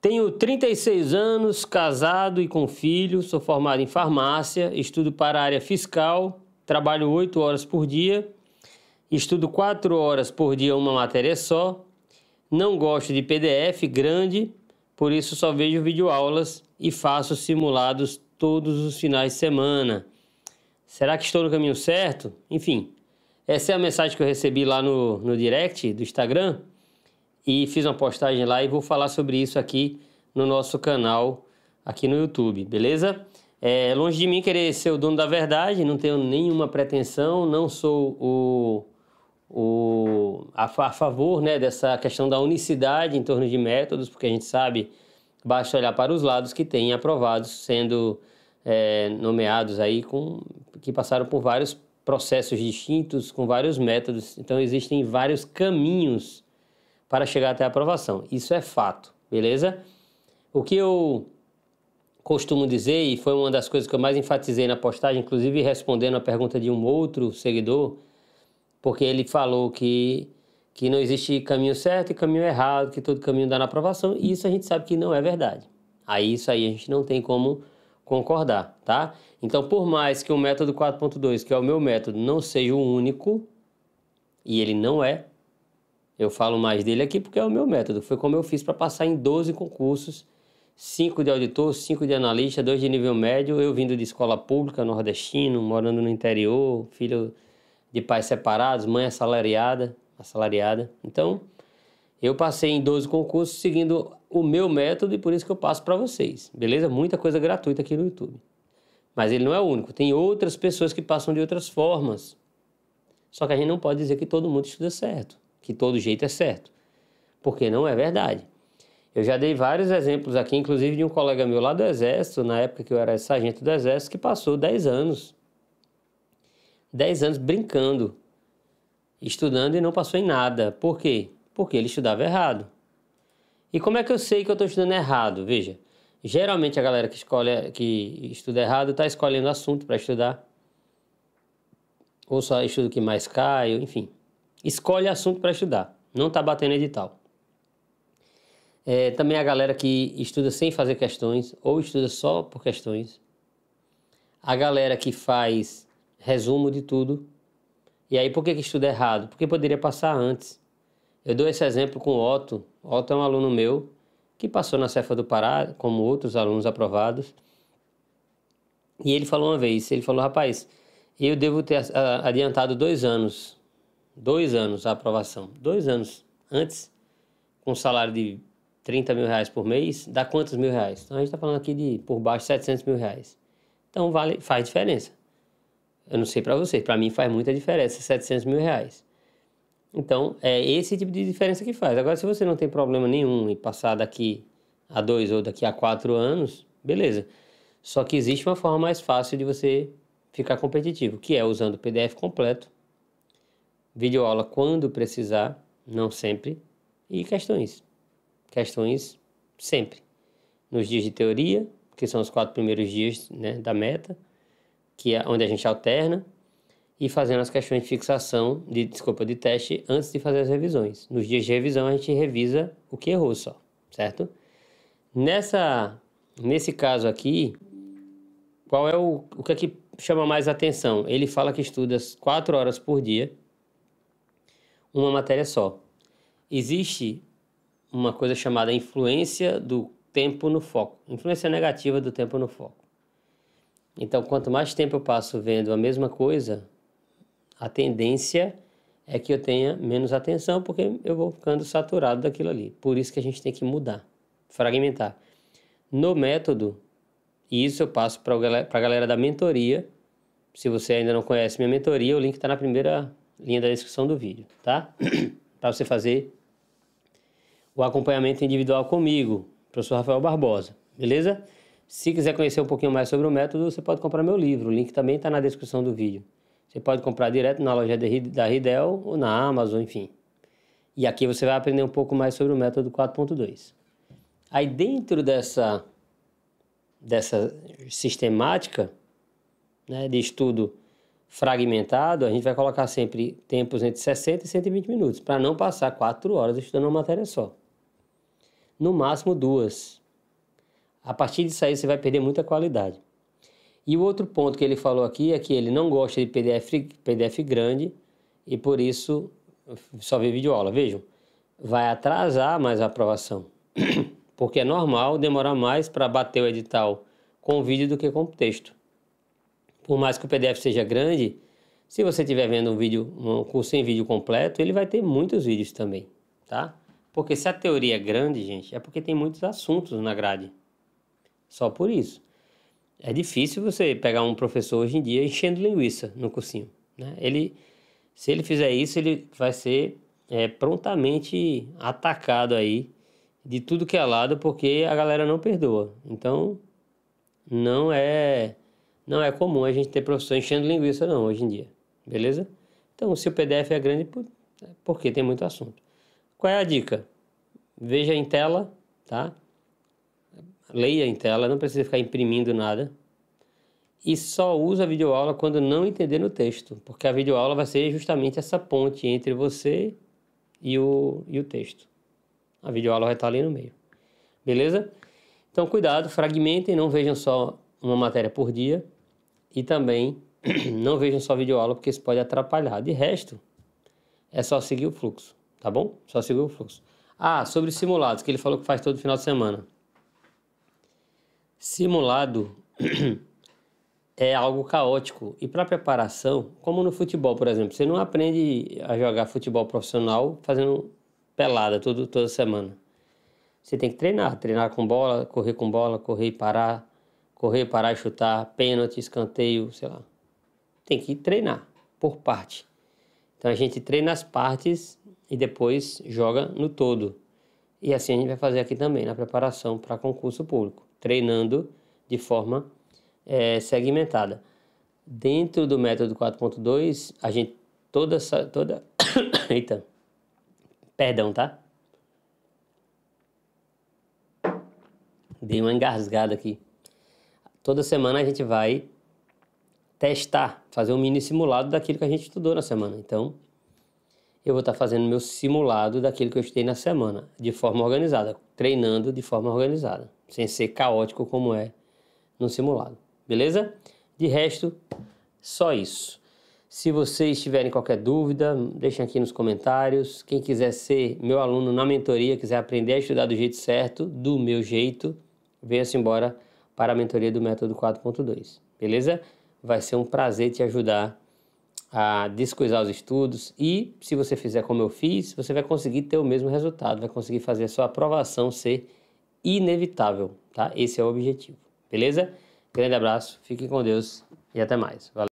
Tenho 36 anos, casado e com filho, sou formado em farmácia, estudo para a área fiscal, trabalho 8 horas por dia, estudo 4 horas por dia uma matéria só, não gosto de PDF grande, por isso só vejo videoaulas e faço simulados todos os finais de semana. Será que estou no caminho certo? Enfim, essa é a mensagem que eu recebi lá no, no direct do Instagram e fiz uma postagem lá e vou falar sobre isso aqui no nosso canal aqui no YouTube, beleza? É, longe de mim querer ser o dono da verdade, não tenho nenhuma pretensão, não sou o, o a, a favor né, dessa questão da unicidade em torno de métodos, porque a gente sabe, basta olhar para os lados que têm aprovados sendo é, nomeados aí com que passaram por vários processos distintos com vários métodos. Então existem vários caminhos para chegar até a aprovação. Isso é fato, beleza? O que eu costumo dizer, e foi uma das coisas que eu mais enfatizei na postagem, inclusive respondendo a pergunta de um outro seguidor, porque ele falou que, que não existe caminho certo e caminho errado, que todo caminho dá na aprovação, e isso a gente sabe que não é verdade. Aí isso aí a gente não tem como concordar, tá? Então, por mais que o método 4.2, que é o meu método, não seja o único, e ele não é, eu falo mais dele aqui porque é o meu método. Foi como eu fiz para passar em 12 concursos, 5 de auditor, 5 de analista, 2 de nível médio, eu vindo de escola pública, nordestino, morando no interior, filho de pais separados, mãe assalariada, assalariada. Então, eu passei em 12 concursos seguindo o meu método e por isso que eu passo para vocês. Beleza? Muita coisa gratuita aqui no YouTube. Mas ele não é o único. Tem outras pessoas que passam de outras formas. Só que a gente não pode dizer que todo mundo estuda certo que todo jeito é certo, porque não é verdade. Eu já dei vários exemplos aqui, inclusive de um colega meu lá do Exército, na época que eu era sargento do Exército, que passou 10 anos. 10 anos brincando, estudando e não passou em nada. Por quê? Porque ele estudava errado. E como é que eu sei que eu estou estudando errado? Veja, geralmente a galera que, escolhe, que estuda errado está escolhendo assunto para estudar. Ou só estuda o que mais cai, enfim. Escolhe assunto para estudar, não está batendo edital. É, também a galera que estuda sem fazer questões ou estuda só por questões. A galera que faz resumo de tudo. E aí, por que, que estuda errado? Porque poderia passar antes. Eu dou esse exemplo com o Otto. Otto é um aluno meu que passou na Cefa do Pará, como outros alunos aprovados. E ele falou uma vez, ele falou, rapaz, eu devo ter adiantado dois anos dois anos a aprovação, dois anos antes, com salário de 30 mil reais por mês, dá quantos mil reais? Então a gente está falando aqui de por baixo 700 mil reais. Então vale, faz diferença. Eu não sei para você, para mim faz muita diferença 700 mil reais. Então é esse tipo de diferença que faz. Agora, se você não tem problema nenhum e passar daqui a dois ou daqui a quatro anos, beleza. Só que existe uma forma mais fácil de você ficar competitivo, que é usando o PDF completo videoaula quando precisar, não sempre, e questões. Questões sempre. Nos dias de teoria, que são os quatro primeiros dias né, da meta, que é onde a gente alterna, e fazendo as questões de fixação, de desculpa, de teste antes de fazer as revisões. Nos dias de revisão a gente revisa o que errou só, certo? Nessa, nesse caso aqui, qual é o, o que é que chama mais atenção? Ele fala que estuda quatro horas por dia, uma matéria só. Existe uma coisa chamada influência do tempo no foco, influência negativa do tempo no foco. Então, quanto mais tempo eu passo vendo a mesma coisa, a tendência é que eu tenha menos atenção, porque eu vou ficando saturado daquilo ali. Por isso que a gente tem que mudar, fragmentar. No método, e isso eu passo para a galera da mentoria. Se você ainda não conhece minha mentoria, o link está na primeira linha da descrição do vídeo, tá? para você fazer o acompanhamento individual comigo, professor Rafael Barbosa, beleza? Se quiser conhecer um pouquinho mais sobre o método, você pode comprar meu livro, o link também está na descrição do vídeo. Você pode comprar direto na loja da Ridel ou na Amazon, enfim. E aqui você vai aprender um pouco mais sobre o método 4.2. Aí dentro dessa, dessa sistemática né, de estudo fragmentado, a gente vai colocar sempre tempos entre 60 e 120 minutos, para não passar quatro horas estudando uma matéria só. No máximo duas. A partir disso aí você vai perder muita qualidade. E o outro ponto que ele falou aqui é que ele não gosta de PDF, PDF grande e por isso só vê videoaula. Vejam, vai atrasar mais a aprovação, porque é normal demorar mais para bater o edital com vídeo do que com texto por mais que o PDF seja grande, se você estiver vendo um vídeo, um curso em vídeo completo, ele vai ter muitos vídeos também, tá? Porque se a teoria é grande, gente, é porque tem muitos assuntos na grade. Só por isso. É difícil você pegar um professor hoje em dia enchendo linguiça no cursinho, né? Ele, se ele fizer isso, ele vai ser é, prontamente atacado aí de tudo que é lado, porque a galera não perdoa. Então, não é não é comum a gente ter professor enchendo linguiça, não, hoje em dia. Beleza? Então, se o PDF é grande, porque tem muito assunto. Qual é a dica? Veja em tela, tá? Leia em tela, não precisa ficar imprimindo nada. E só usa a videoaula quando não entender no texto, porque a videoaula vai ser justamente essa ponte entre você e o, e o texto. A videoaula vai estar ali no meio. Beleza? Então, cuidado, fragmentem, não vejam só uma matéria por dia. E também não vejam só videoaula porque isso pode atrapalhar. De resto, é só seguir o fluxo, tá bom? Só seguir o fluxo. Ah, sobre simulados, que ele falou que faz todo final de semana. Simulado é algo caótico. E para preparação, como no futebol, por exemplo, você não aprende a jogar futebol profissional fazendo pelada todo, toda semana. Você tem que treinar, treinar com bola, correr com bola, correr e parar, correr, parar, chutar, pênalti, escanteio, sei lá. Tem que treinar por parte. Então a gente treina as partes e depois joga no todo. E assim a gente vai fazer aqui também na preparação para concurso público, treinando de forma é, segmentada. Dentro do método 4.2, a gente toda toda eita. Perdão, tá? Dei uma engasgada aqui toda semana a gente vai testar, fazer um mini simulado daquilo que a gente estudou na semana. Então, eu vou estar fazendo meu simulado daquilo que eu estudei na semana, de forma organizada, treinando de forma organizada, sem ser caótico como é no simulado. Beleza? De resto, só isso. Se vocês tiverem qualquer dúvida, deixem aqui nos comentários. Quem quiser ser meu aluno na mentoria, quiser aprender a estudar do jeito certo, do meu jeito, venha-se embora para a mentoria do Método 4.2, beleza? Vai ser um prazer te ajudar a descoisar os estudos e, se você fizer como eu fiz, você vai conseguir ter o mesmo resultado, vai conseguir fazer a sua aprovação ser inevitável, tá? Esse é o objetivo, beleza? Grande abraço, fiquem com Deus e até mais. Valeu.